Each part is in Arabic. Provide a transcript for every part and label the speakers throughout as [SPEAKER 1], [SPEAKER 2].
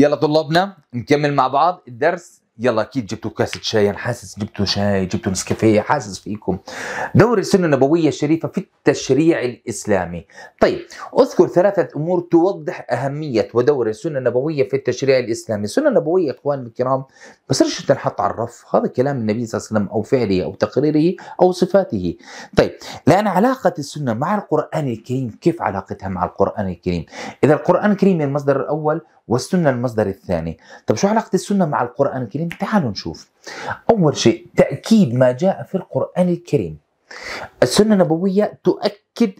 [SPEAKER 1] يلا طلابنا نكمل مع بعض الدرس يلا اكيد جبتوا كاسه شاي انا حاسس جبتوا شاي جبتوا نسكافيه حاسس فيكم دور السنه النبويه الشريفه في التشريع الاسلامي طيب اذكر ثلاثه امور توضح اهميه ودور السنه النبويه في التشريع الاسلامي السنه النبويه اخواني الكرام ما تنحط على الرف هذا كلام النبي صلى الله عليه وسلم او فعله او تقريره او صفاته طيب لان علاقه السنه مع القران الكريم كيف علاقتها مع القران الكريم اذا القران الكريم المصدر الاول والسنة المصدر الثاني طب شو علاقة السنة مع القرآن الكريم تعالوا نشوف أول شيء تأكيد ما جاء في القرآن الكريم السنة النبوية تؤكد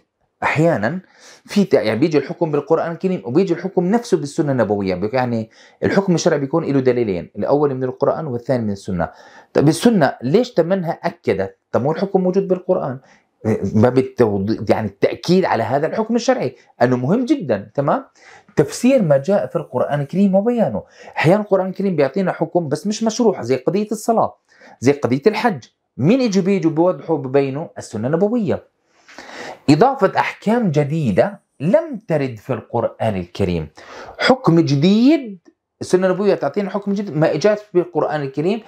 [SPEAKER 1] احيانا في يعني بيجي الحكم بالقران الكريم وبيجي الحكم نفسه بالسنه النبويه يعني الحكم الشرعي بيكون له دليلين الاول من القران والثاني من السنه طب السنه ليش تمنها اكدت طب هو الحكم موجود بالقران بالتوضيح يعني التاكيد على هذا الحكم الشرعي انه مهم جدا تمام تفسير ما جاء في القرآن الكريم وبيانه أحيانا القرآن الكريم بيعطينا حكم بس مش مشروح زي قضية الصلاة زي قضية الحج مين يجي بيجوا بيوضحوا ببينه السنة النبوية إضافة أحكام جديدة لم ترد في القرآن الكريم حكم جديد السنة النبوية تعطينا حكم جديد ما جاء في القرآن الكريم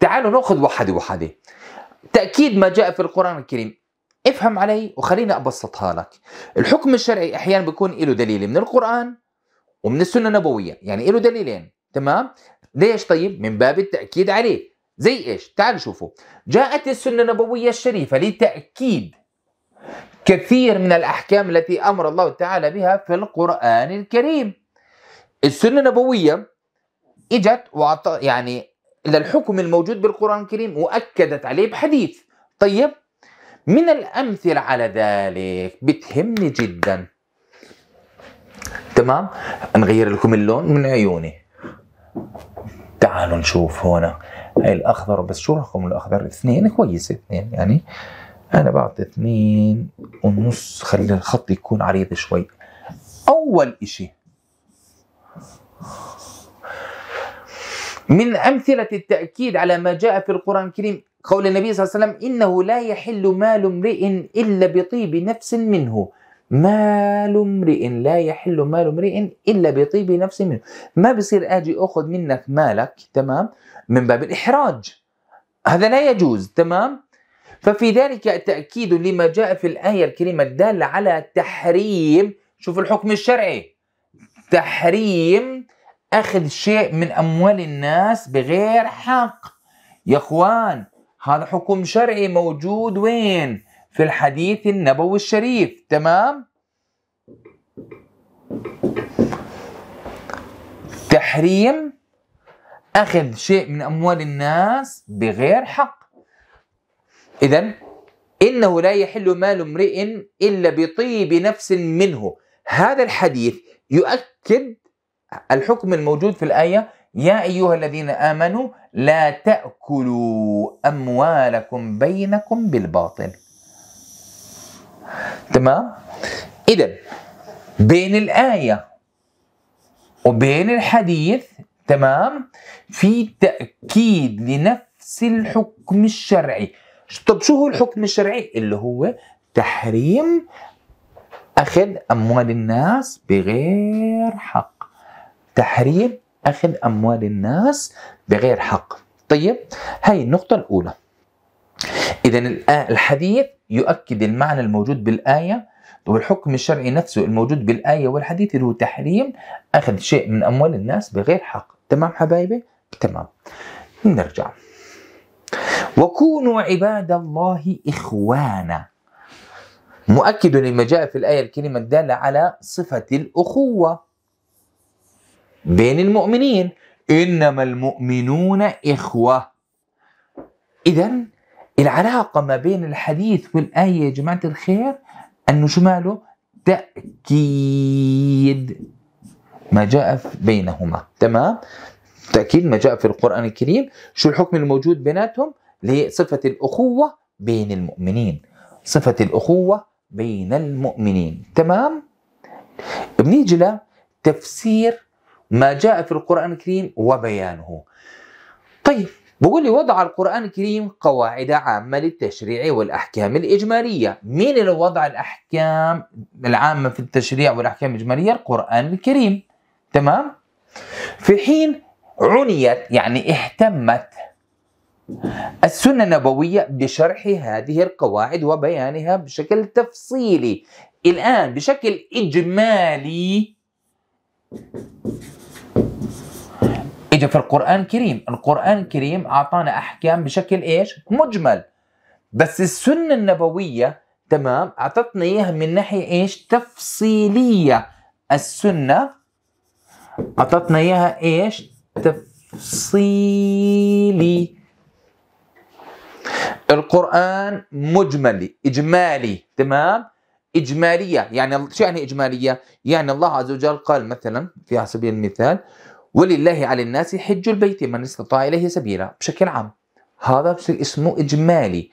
[SPEAKER 1] تعالوا نأخذ وحدة وحدة تأكيد ما جاء في القرآن الكريم افهم علي وخليني أبسطها لك الحكم الشرعي أحيانا بيكون له دليل من القرآن ومن السنه النبويه يعني له دليلين تمام ليش طيب من باب التاكيد عليه زي ايش تعالوا شوفوا جاءت السنه النبويه الشريفه لتاكيد كثير من الاحكام التي امر الله تعالى بها في القران الكريم السنه النبويه اجت وعط يعني للحكم الموجود بالقران الكريم واكدت عليه بحديث طيب من الامثله على ذلك بتهمني جدا تمام نغير لكم اللون من عيوني تعالوا نشوف هنا هاي الاخضر بس شو رقم الاخضر اثنين كويس اثنين يعني انا بعطي اثنين ونص خلي الخط يكون عريض شوي اول اشي من أمثلة التأكيد على ما جاء في القرآن الكريم قول النبي صلى الله عليه وسلم إنه لا يحل مال امرئ إلا بطيب نفس منه مال امرئ لا يحل مال امرئ الا بطيب نفس منه ما بصير اجي اخذ منك مالك تمام من باب الاحراج هذا لا يجوز تمام ففي ذلك تاكيد لما جاء في الايه الكريمه الداله على تحريم شوف الحكم الشرعي تحريم اخذ شيء من اموال الناس بغير حق يا اخوان هذا حكم شرعي موجود وين في الحديث النبوي الشريف تمام تحريم اخذ شيء من اموال الناس بغير حق اذا انه لا يحل مال امرئ الا بطيب نفس منه هذا الحديث يؤكد الحكم الموجود في الايه يا ايها الذين امنوا لا تاكلوا اموالكم بينكم بالباطل تمام اذا بين الايه وبين الحديث تمام في تاكيد لنفس الحكم الشرعي طب شو هو الحكم الشرعي اللي هو تحريم اخذ اموال الناس بغير حق تحريم اخذ اموال الناس بغير حق طيب هاي النقطه الاولى اذا الحديث يؤكد المعنى الموجود بالآية والحكم الشرعي نفسه الموجود بالآية والحديث اللي هو تحريم أخذ شيء من أموال الناس بغير حق تمام حبايبي تمام نرجع وكونوا عباد الله إخوانا مؤكد لما جاء في الآية الكريمة الدالة على صفة الأخوة بين المؤمنين إنما المؤمنون إخوة إذا العلاقة ما بين الحديث والآية يا جماعة الخير أنه شو ماله تأكيد ما جاء بينهما تمام تأكيد ما جاء في القرآن الكريم شو الحكم الموجود بيناتهم لصفة هي صفة الأخوة بين المؤمنين صفة الأخوة بين المؤمنين تمام بنيجي لتفسير ما جاء في القرآن الكريم وبيانه طيب بقول لي وضع القرآن الكريم قواعد عامة للتشريع والأحكام الإجمالية مين اللي وضع الأحكام العامة في التشريع والأحكام الإجمالية القرآن الكريم تمام في حين عنيت يعني اهتمت السنة النبوية بشرح هذه القواعد وبيانها بشكل تفصيلي الآن بشكل إجمالي اجى في القران الكريم القران الكريم اعطانا احكام بشكل ايش مجمل بس السنه النبويه تمام اعطتنا اياها من ناحيه ايش تفصيليه السنه اعطتنا اياها ايش تفصيلي القرآن مجملي إجمالي تمام إجمالية يعني شو يعني إجمالية يعني الله عز وجل قال مثلا في سبيل المثال ولله على الناس حج البيت من استطاع إليه سبيلا بشكل عام هذا بصير اسمه إجمالي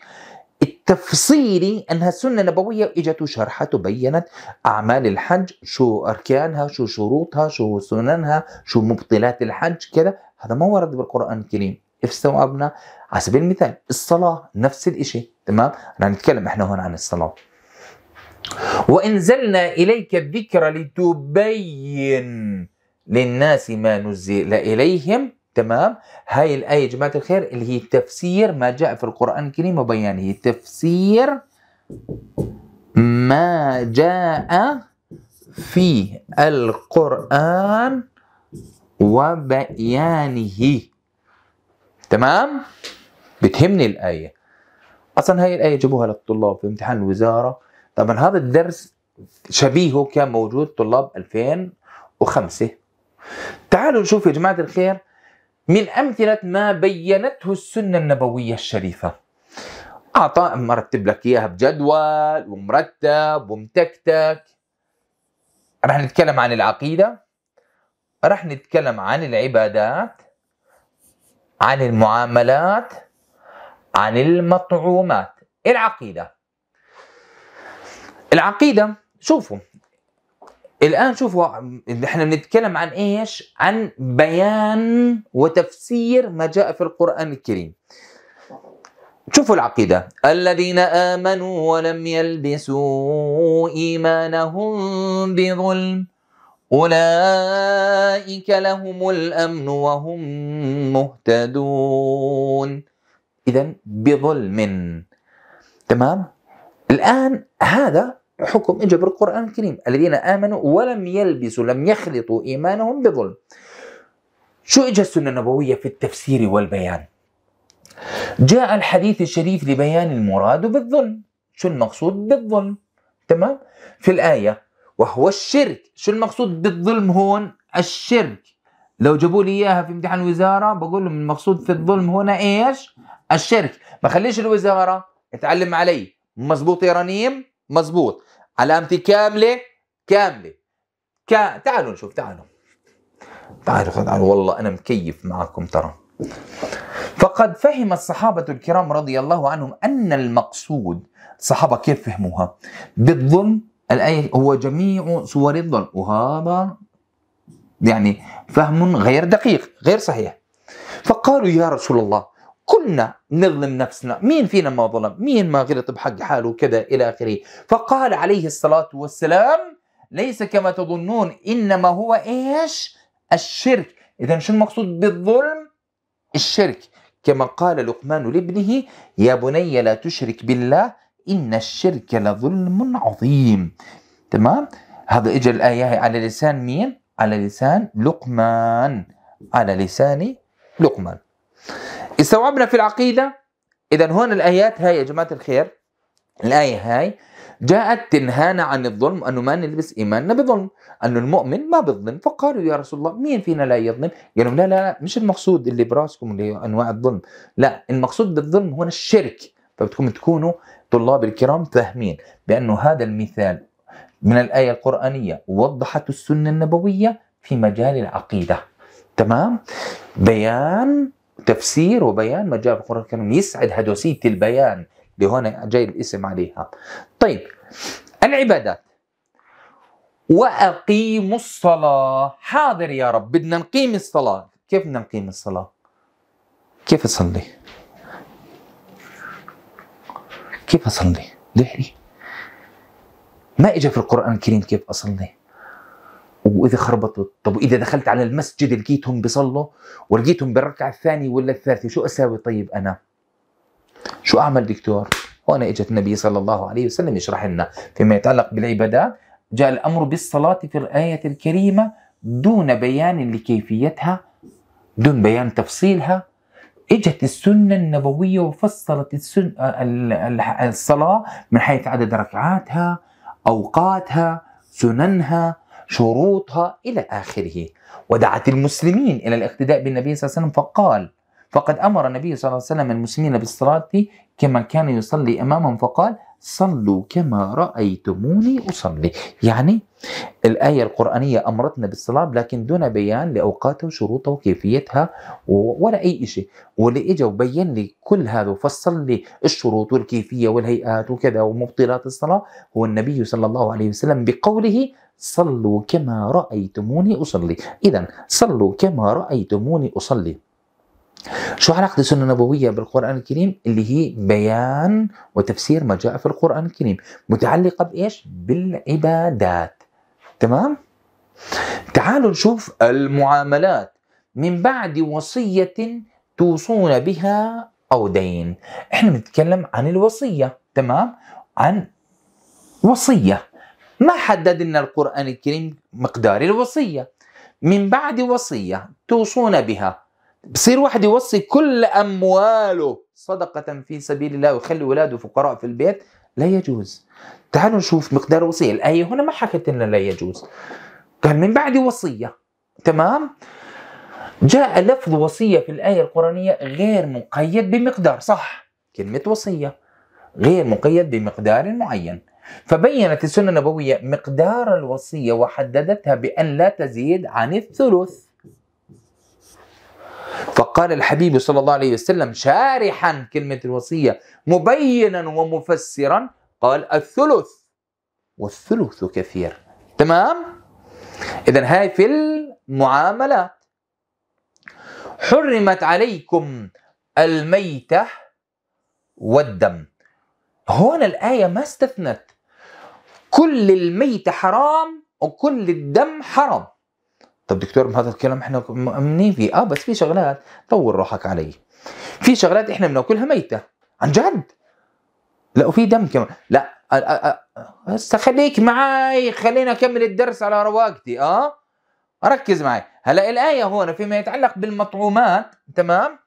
[SPEAKER 1] التفصيلي أنها سنة نبوية إجت شرحة وبينت أعمال الحج شو أركانها شو شروطها شو سننها شو مبطلات الحج كذا هذا ما ورد بالقرآن الكريم استوعبنا على سبيل المثال الصلاة نفس الإشي تمام رح نتكلم إحنا هون عن الصلاة وانزلنا اليك الذكر لتبين للناس ما نزل إليهم تمام هاي الآية يا جماعة الخير اللي هي تفسير ما جاء في القرآن الكريم وبيانه تفسير ما جاء في القرآن وبيانه تمام بتهمني الآية أصلا هاي الآية جابوها للطلاب في امتحان الوزارة طبعا هذا الدرس شبيهه كان موجود طلاب 2005 تعالوا نشوف يا جماعة الخير من أمثلة ما بينته السنة النبوية الشريفة أعطى مرتب لك إياها بجدول ومرتب ومتكتك رح نتكلم عن العقيدة رح نتكلم عن العبادات عن المعاملات عن المطعومات العقيدة العقيدة شوفوا الان شوفوا احنا بنتكلم عن ايش عن بيان وتفسير ما جاء في القران الكريم شوفوا العقيدة الذين آمنوا ولم يلبسوا إيمانهم بظلم أولئك لهم الأمن وهم مهتدون إذا بظلم تمام الآن هذا حكم اجى بالقران الكريم الذين امنوا ولم يلبسوا لم يخلطوا ايمانهم بظلم شو اجى السنه النبويه في التفسير والبيان جاء الحديث الشريف لبيان المراد بالظلم شو المقصود بالظلم تمام في الايه وهو الشرك شو المقصود بالظلم هون الشرك لو جابوا لي اياها في امتحان الوزاره بقول لهم المقصود في الظلم هنا ايش الشرك ما خليش الوزاره تعلم علي مزبوط يا رنيم مزبوط علامتي كامله كامله كا... تعالوا نشوف تعالوا تعالوا تعالوا والله انا مكيف معكم ترى فقد فهم الصحابة الكرام رضي الله عنهم أن المقصود الصحابة كيف فهموها بالظلم الآية هو جميع صور الظلم وهذا يعني فهم غير دقيق غير صحيح فقالوا يا رسول الله كلنا نظلم نفسنا مين فينا ما ظلم مين ما غلط بحق حاله وكذا إلى آخره فقال عليه الصلاة والسلام ليس كما تظنون إنما هو إيش الشرك إذا شو المقصود بالظلم الشرك كما قال لقمان لابنه يا بني لا تشرك بالله إن الشرك لظلم عظيم تمام هذا اجى الآية على لسان مين على لسان لقمان على لسان لقمان استوعبنا في العقيدة إذا هون الآيات هاي يا جماعة الخير الآية هاي جاءت تنهانا عن الظلم أنه ما نلبس إيماننا بظلم أنه المؤمن ما بيظلم فقالوا يا رسول الله مين فينا لا يظلم قالوا لا لا لا مش المقصود اللي براسكم اللي أنواع الظلم لا المقصود بالظلم هنا الشرك فبدكم تكونوا طلاب الكرام فاهمين بأنه هذا المثال من الآية القرآنية وضحت السنة النبوية في مجال العقيدة تمام بيان تفسير وبيان ما جاء في القرآن الكريم يسعد هدوسية البيان لهنا جاي الاسم عليها طيب العبادات وأقيموا الصلاة حاضر يا رب بدنا نقيم الصلاة كيف بدنا نقيم الصلاة كيف أصلي كيف أصلي ما إجا في القرآن الكريم كيف أصلي واذا خربطت طب واذا دخلت على المسجد لقيتهم بيصلوا ولقيتهم بالركعه الثانيه ولا الثالثه شو اساوي طيب انا شو اعمل دكتور هون اجت النبي صلى الله عليه وسلم يشرح لنا فيما يتعلق بالعبادات جاء الامر بالصلاه في الايه الكريمه دون بيان لكيفيتها دون بيان تفصيلها اجت السنه النبويه وفصلت السنة الصلاه من حيث عدد ركعاتها اوقاتها سننها شروطها إلى آخره ودعت المسلمين إلى الاقتداء بالنبي صلى الله عليه وسلم فقال فقد أمر النبي صلى الله عليه وسلم المسلمين بالصلاة كما كان يصلي أمامهم فقال صلوا كما رأيتموني أصلي يعني الآية القرآنية أمرتنا بالصلاة لكن دون بيان لأوقاتها وشروطها وكيفيتها ولا أي شيء واللي إجا وبين لي كل هذا وفصل لي الشروط والكيفية والهيئات وكذا ومبطلات الصلاة هو النبي صلى الله عليه وسلم بقوله صلوا كما رأيتموني أصلي إذا صلوا كما رأيتموني أصلي شو علاقة السنة النبوية بالقرآن الكريم اللي هي بيان وتفسير ما جاء في القرآن الكريم متعلقة بإيش؟ بالعبادات تمام؟ تعالوا نشوف المعاملات من بعد وصية توصون بها أو دين احنا بنتكلم عن الوصية تمام؟ عن وصية ما حدد لنا القرآن الكريم مقدار الوصية من بعد وصية توصون بها بصير واحد يوصي كل امواله صدقه في سبيل الله ويخلي ولاده فقراء في البيت لا يجوز تعالوا نشوف مقدار الوصيه الايه هنا ما حكت لنا لا يجوز قال من بعد وصيه تمام جاء لفظ وصيه في الايه القرانيه غير مقيد بمقدار صح كلمه وصيه غير مقيد بمقدار معين فبينت السنه النبويه مقدار الوصيه وحددتها بان لا تزيد عن الثلث فقال الحبيب صلى الله عليه وسلم شارحا كلمة الوصية مبينا ومفسرا قال الثلث والثلث كثير تمام إذا هاي في المعاملات حرمت عليكم الميتة والدم هون الآية ما استثنت كل الميتة حرام وكل الدم حرام طب دكتور هذا الكلام احنا مؤمنين فيه اه بس في شغلات طور روحك علي في شغلات احنا بناكلها ميته عن جد لا وفي دم كمان لا هسه خليك معي خلينا اكمل الدرس على رواقتي اه ركز معي هلا الايه هون فيما يتعلق بالمطعومات تمام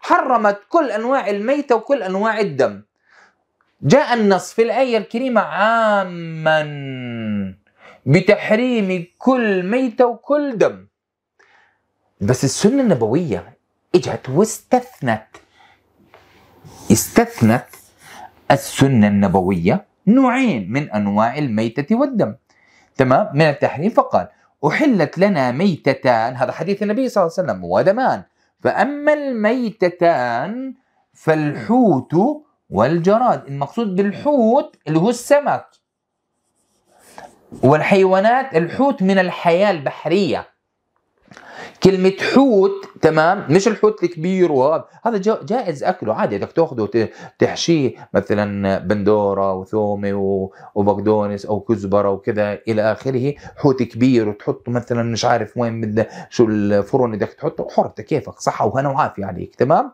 [SPEAKER 1] حرمت كل انواع الميته وكل انواع الدم جاء النص في الايه الكريمه عاما بتحريم كل ميتة وكل دم بس السنة النبوية اجت واستثنت استثنت السنة النبوية نوعين من أنواع الميتة والدم تمام من التحريم فقال أحلت لنا ميتتان هذا حديث النبي صلى الله عليه وسلم ودمان فأما الميتتان فالحوت والجراد المقصود بالحوت اللي هو السمك والحيوانات الحوت من الحياة البحرية كلمة حوت تمام مش الحوت الكبير وهذا هذا جائز اكله عادي بدك تاخذه تحشيه مثلا بندوره وثومه وبقدونس او كزبره وكذا الى اخره حوت كبير وتحطه مثلا مش عارف وين بده شو الفرن بدك تحطه حرتك كيفك صحه وهنا وعافيه عليك تمام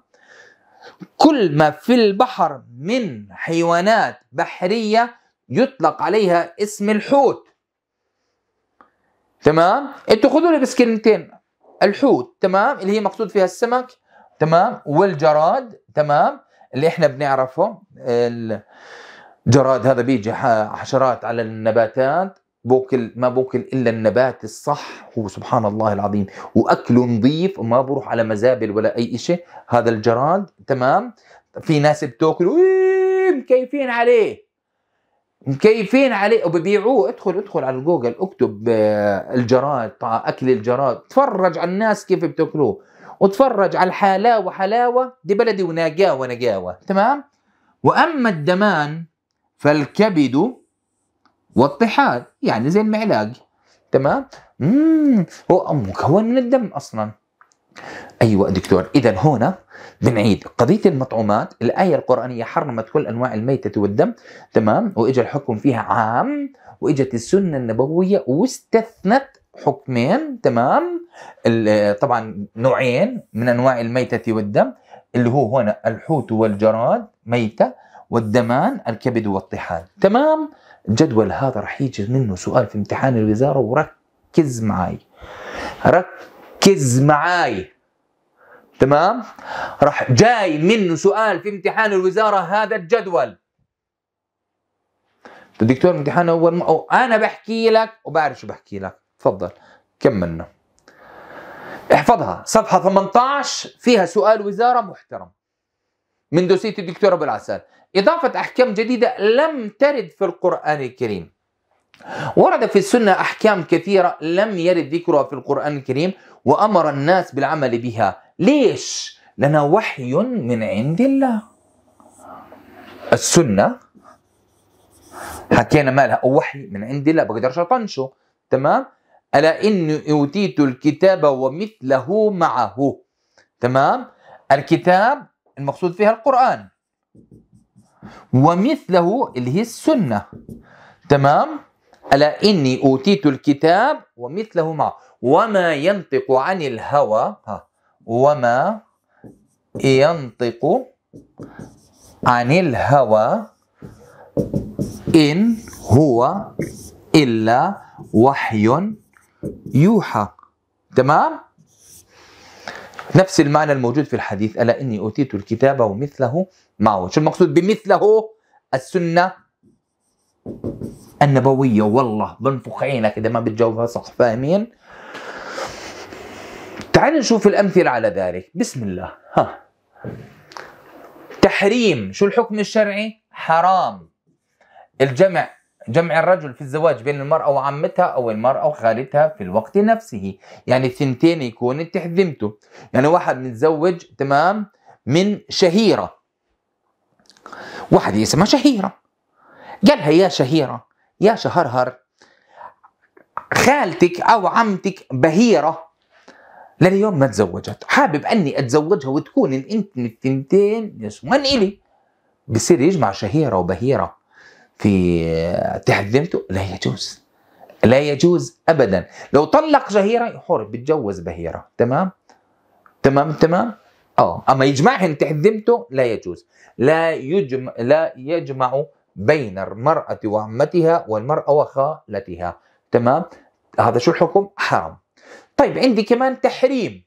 [SPEAKER 1] كل ما في البحر من حيوانات بحريه يطلق عليها اسم الحوت تمام انتوا خذوا لي بس كلمتين الحوت تمام اللي هي مقصود فيها السمك تمام والجراد تمام اللي احنا بنعرفه الجراد هذا بيجي حشرات على النباتات بوكل ما بوكل الا النبات الصح هو سبحان الله العظيم واكله نظيف وما بروح على مزابل ولا اي شيء هذا الجراد تمام في ناس بتاكل مكيفين عليه مكيفين عليه وببيعوه ادخل ادخل على جوجل اكتب آه، الجراد اكل الجراد تفرج على الناس كيف بتاكلوه وتفرج على الحلاوه حلاوه دي بلدي وناقاوه نقاوه تمام واما الدمان فالكبد والطحال يعني زي المعلاج تمام مم. هو مكون من الدم اصلا ايوه دكتور اذا هنا بنعيد قضيه المطعومات الايه القرانيه حرمت كل انواع الميته والدم تمام واجى الحكم فيها عام واجت السنه النبويه واستثنت حكمين تمام طبعا نوعين من انواع الميته والدم اللي هو هنا الحوت والجراد ميته والدمان الكبد والطحال تمام الجدول هذا رح يجي منه سؤال في امتحان الوزاره وركز معي ركز ركز معاي تمام راح جاي منه سؤال في امتحان الوزاره هذا الجدول الدكتور امتحان اول ما أو انا بحكي لك وبعرف شو بحكي لك تفضل كملنا احفظها صفحه 18 فيها سؤال وزاره محترم من دوسيه الدكتور ابو العسل اضافه احكام جديده لم ترد في القران الكريم ورد في السنة أحكام كثيرة لم يرد ذكرها في القرآن الكريم وأمر الناس بالعمل بها ليش؟ لنا وحي من عند الله السنة حكينا مالها أو وحي من عند الله بقدرش أطنشه تمام ألا إني أوتيت الكتاب ومثله معه تمام الكتاب المقصود فيها القرآن ومثله اللي هي السنة تمام ألا إني أوتيت الكتاب ومثله معه وما ينطق عن الهوى ها وما ينطق عن الهوى إن هو إلا وحي يوحى تمام؟ نفس المعنى الموجود في الحديث ألا إني أوتيت الكتاب ومثله معه شو المقصود بمثله السنة النبويه والله بنفخ عينك اذا ما بتجاوبها صح فاهمين؟ تعال نشوف الامثله على ذلك بسم الله ها تحريم شو الحكم الشرعي؟ حرام الجمع جمع الرجل في الزواج بين المرأة وعمتها أو المرأة وخالتها في الوقت نفسه يعني الثنتين يكون تحذمته يعني واحد متزوج تمام من شهيرة واحد اسمها شهيرة قالها يا شهيرة يا شهرهر خالتك أو عمتك بهيرة لليوم ما تزوجت حابب أني أتزوجها وتكون أنت من التنتين نسوان إلي بصير يجمع شهيرة وبهيرة في تحت ذمته لا يجوز لا يجوز أبدا لو طلق شهيرة يحور بتجوز بهيرة تمام تمام تمام اه اما يجمعهن تحت ذمته لا يجوز لا يجمع لا يجمع بين المرأة وعمتها والمرأة وخالتها تمام هذا شو الحكم حرام طيب عندي كمان تحريم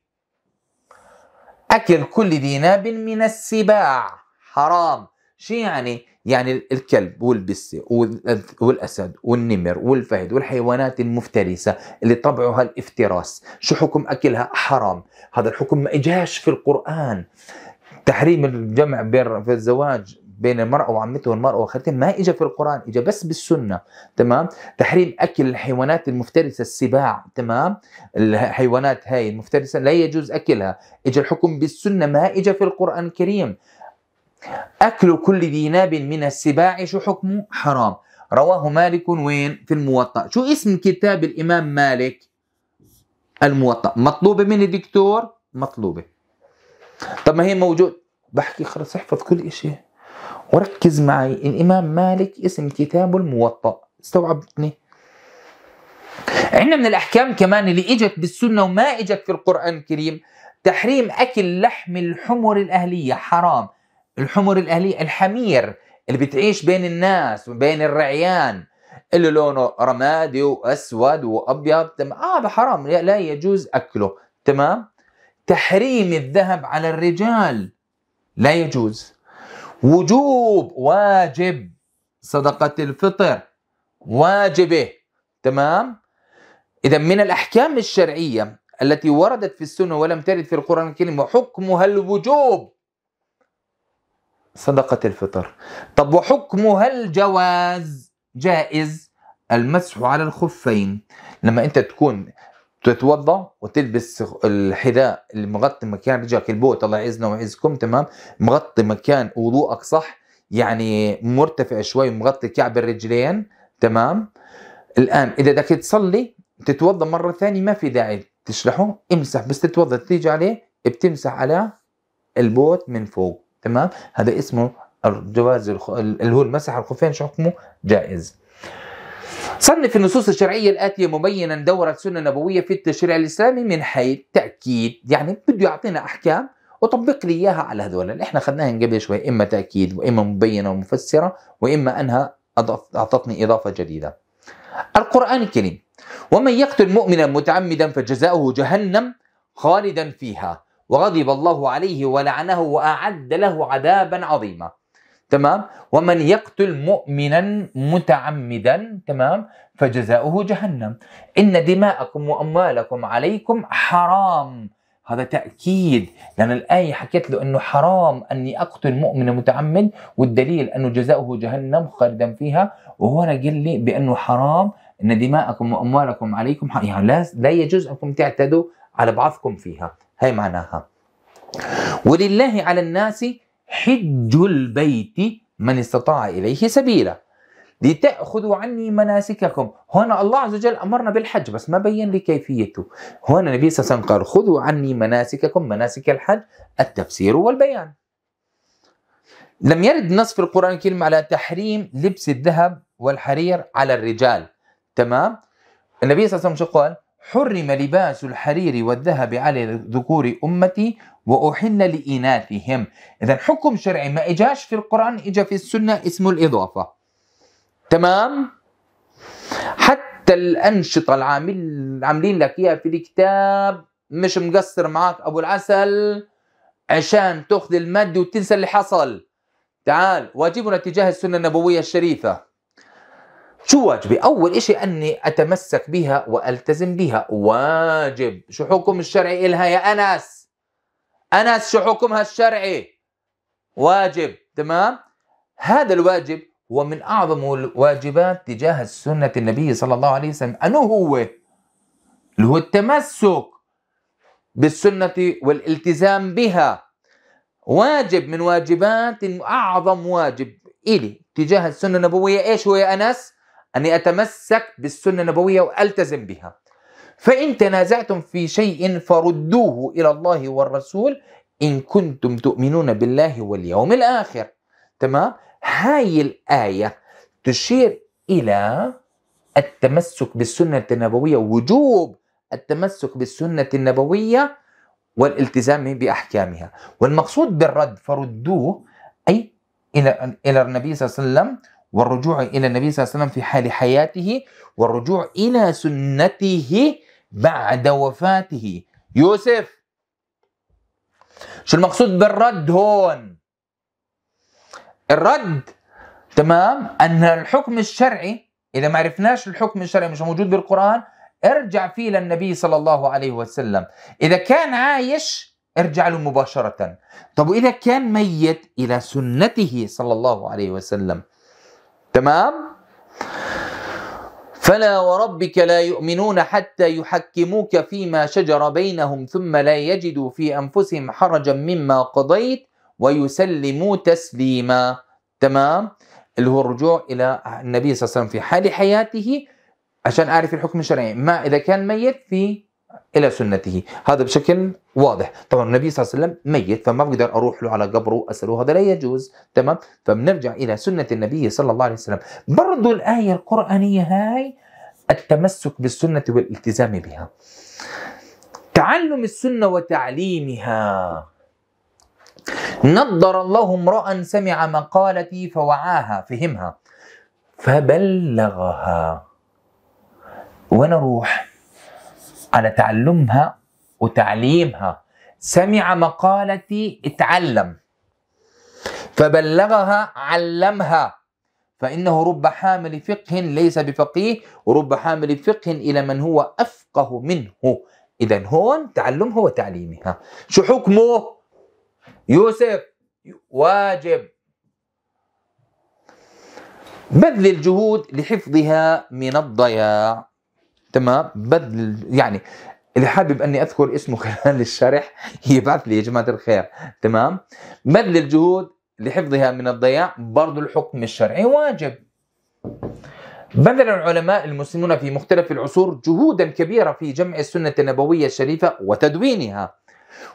[SPEAKER 1] أكل كل ذي ناب من السباع حرام شو يعني يعني الكلب والبسة والأسد والنمر والفهد والحيوانات المفترسة اللي طبعها الافتراس شو حكم أكلها حرام هذا الحكم ما إجاش في القرآن تحريم الجمع بين في الزواج بين المرأة وعمته والمرأة وخالته ما إجا في القرآن إجا بس بالسنة تمام تحريم أكل الحيوانات المفترسة السباع تمام الحيوانات هاي المفترسة لا يجوز أكلها إجا الحكم بالسنة ما إجا في القرآن الكريم أكل كل ذي ناب من السباع شو حكمه حرام رواه مالك وين في الموطأ شو اسم كتاب الإمام مالك الموطأ مطلوبة من الدكتور مطلوبة طب ما هي موجود بحكي خلص احفظ كل شيء وركز معي الإمام مالك اسم كتابه الموطأ استوعبتني عندنا من الأحكام كمان اللي إجت بالسنة وما إجت في القرآن الكريم تحريم أكل لحم الحمر الأهلية حرام الحمر الأهلية الحمير اللي بتعيش بين الناس وبين الرعيان اللي لونه رمادي واسود وابيض تمام آه هذا حرام لا يجوز اكله تمام تحريم الذهب على الرجال لا يجوز وجوب واجب صدقة الفطر واجبة تمام إذا من الأحكام الشرعية التي وردت في السنة ولم ترد في القرآن الكريم وحكمها الوجوب صدقة الفطر طب وحكمها الجواز جائز المسح على الخفين لما انت تكون تتوضا وتلبس الحذاء اللي مغطي مكان رجلك البوت الله يعزنا ويعزكم تمام مغطي مكان وضوءك صح يعني مرتفع شوي مغطي كعب الرجلين تمام الان اذا بدك تصلي تتوضا مره ثانيه ما في داعي تشلحه امسح بس تتوضا تيجي عليه بتمسح على البوت من فوق تمام هذا اسمه الجواز اللي هو المسح الخفين شو حكمه جائز صنف النصوص الشرعية الآتية مبينا دور السنة النبوية في التشريع الإسلامي من حيث تأكيد يعني بده يعطينا أحكام وطبق لي إياها على هذول اللي إحنا خدناهم قبل شوي إما تأكيد وإما مبينة ومفسرة وإما أنها أعطتني إضافة جديدة القرآن الكريم ومن يقتل مؤمنا متعمدا فجزاؤه جهنم خالدا فيها وغضب الله عليه ولعنه وأعد له عذابا عظيما تمام ومن يقتل مؤمنا متعمدا تمام فجزاؤه جهنم إن دماءكم وأموالكم عليكم حرام هذا تأكيد لأن الآية حكيت له أنه حرام أني أقتل مؤمن متعمد والدليل أنه جزاؤه جهنم خالدا فيها وهو قال لي بأنه حرام أن دماءكم وأموالكم عليكم حرام يعني لا, لا يجوز أنكم تعتدوا على بعضكم فيها هي معناها ولله على الناس حج البيت من استطاع إليه سبيلا لتأخذوا عني مناسككم هنا الله عز وجل أمرنا بالحج بس ما بين لي كيفيته هنا النبي صلى الله عليه وسلم قال خذوا عني مناسككم مناسك الحج التفسير والبيان لم يرد نص في القرآن الكريم على تحريم لبس الذهب والحرير على الرجال تمام النبي صلى الله عليه وسلم قال حرم لباس الحرير والذهب على ذكور أمتي واحن لإناثهم إذا حكم شرعي ما إجاش في القرآن إجا في السنة اسمه الإضافة تمام حتى الأنشطة العامل عاملين لك إياها في الكتاب مش مقصر معك أبو العسل عشان تأخذ المد وتنسى اللي حصل تعال واجبنا تجاه السنة النبوية الشريفة شو واجبي؟ أول إشي أني أتمسك بها وألتزم بها واجب شو حكم الشرعي إلها يا أنس أنا حكمها الشرعي واجب تمام هذا الواجب هو من أعظم الواجبات تجاه سنة النبي صلى الله عليه وسلم أنه هو اللي هو التمسك بالسنة والالتزام بها واجب من واجبات أعظم واجب إلي تجاه السنة النبوية إيش هو يا أنس؟ أني أتمسك بالسنة النبوية وألتزم بها فإن تنازعتم في شيء فردوه إلى الله والرسول إن كنتم تؤمنون بالله واليوم الآخر تمام هاي الآية تشير إلى التمسك بالسنة النبوية وجوب التمسك بالسنة النبوية والالتزام بأحكامها والمقصود بالرد فردوه أي إلى إلى النبي صلى الله عليه وسلم والرجوع إلى النبي صلى الله عليه وسلم في حال حياته والرجوع إلى سنته بعد وفاته يوسف شو المقصود بالرد هون الرد تمام ان الحكم الشرعي اذا ما عرفناش الحكم الشرعي مش موجود بالقران ارجع فيه للنبي صلى الله عليه وسلم اذا كان عايش ارجع له مباشره طب واذا كان ميت الى سنته صلى الله عليه وسلم تمام فلا وربك لا يؤمنون حتى يحكموك فيما شجر بينهم ثم لا يجدوا في انفسهم حرجا مما قضيت ويسلموا تسليما تمام اللي هو الرجوع الى النبي صلى الله عليه وسلم في حال حياته عشان اعرف الحكم الشرعي ما اذا كان ميت في الى سنته هذا بشكل واضح طبعا النبي صلى الله عليه وسلم ميت فما بقدر اروح له على قبره واساله هذا لا يجوز تمام فبنرجع الى سنه النبي صلى الله عليه وسلم برضو الايه القرانيه هاي التمسك بالسنه والالتزام بها تعلم السنه وتعليمها نضر الله امرا سمع مقالتي فوعاها فهمها فبلغها ونروح اروح على تعلمها وتعليمها سمع مقالتي اتعلم فبلغها علمها فإنه رب حامل فقه ليس بفقيه ورب حامل فقه إلى من هو أفقه منه إذا هون تعلمها وتعليمها شو حكمه يوسف واجب بذل الجهود لحفظها من الضياع تمام بدل يعني اللي حابب اني اذكر اسمه خلال الشرح يبعث لي يا جماعه الخير تمام بذل الجهود لحفظها من الضياع برضو الحكم الشرعي واجب بذل العلماء المسلمون في مختلف العصور جهودا كبيره في جمع السنه النبويه الشريفه وتدوينها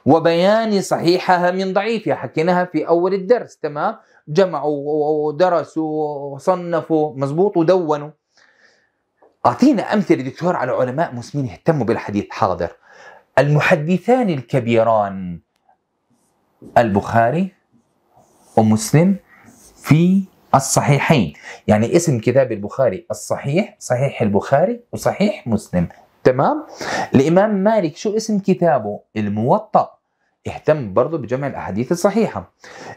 [SPEAKER 1] وبيان صحيحها من ضعيفها حكيناها في اول الدرس تمام جمعوا ودرسوا وصنفوا مزبوط ودونوا أعطينا أمثلة دكتور على علماء مسلمين اهتموا بالحديث حاضر المحدثان الكبيران البخاري ومسلم في الصحيحين يعني اسم كتاب البخاري الصحيح صحيح البخاري وصحيح مسلم تمام الإمام مالك شو اسم كتابه الموطأ اهتم برضه بجمع الأحاديث الصحيحة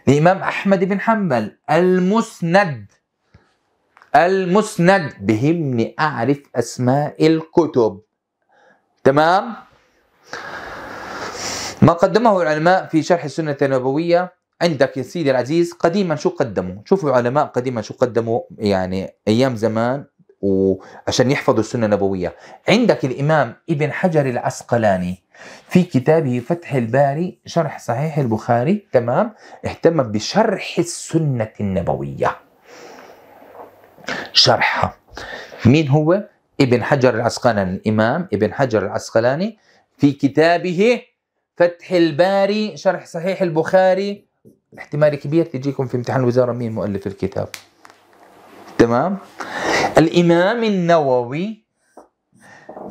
[SPEAKER 1] الإمام أحمد بن حنبل المسند المسند بهمني أعرف أسماء الكتب تمام ما قدمه العلماء في شرح السنة النبوية عندك يا سيدي العزيز قديما شو قدموا شوفوا العلماء قديما شو قدموا يعني أيام زمان وعشان يحفظوا السنة النبوية عندك الإمام ابن حجر العسقلاني في كتابه فتح الباري شرح صحيح البخاري تمام اهتم بشرح السنة النبوية شرحها مين هو؟ ابن حجر العسقلاني الإمام ابن حجر العسقلاني في كتابه فتح الباري شرح صحيح البخاري احتمال كبير تجيكم في امتحان الوزارة مين مؤلف الكتاب تمام الإمام النووي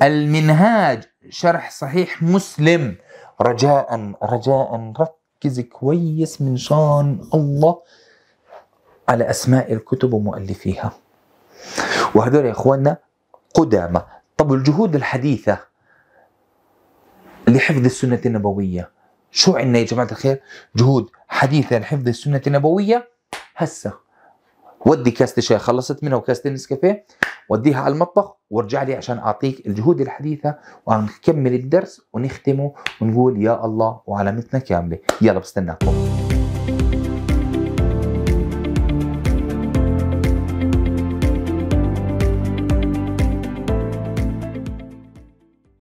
[SPEAKER 1] المنهاج شرح صحيح مسلم رجاء رجاء ركز كويس من شان الله على أسماء الكتب ومؤلفيها وهذول يا اخواننا قدامى طب الجهود الحديثه لحفظ السنه النبويه شو عندنا يا جماعه الخير جهود حديثه لحفظ السنه النبويه هسه ودي كاسه شاي خلصت منها وكاسه النسكافيه وديها على المطبخ وارجع لي عشان اعطيك الجهود الحديثه ونكمل الدرس ونختمه ونقول يا الله وعلامتنا كامله يلا بستناكم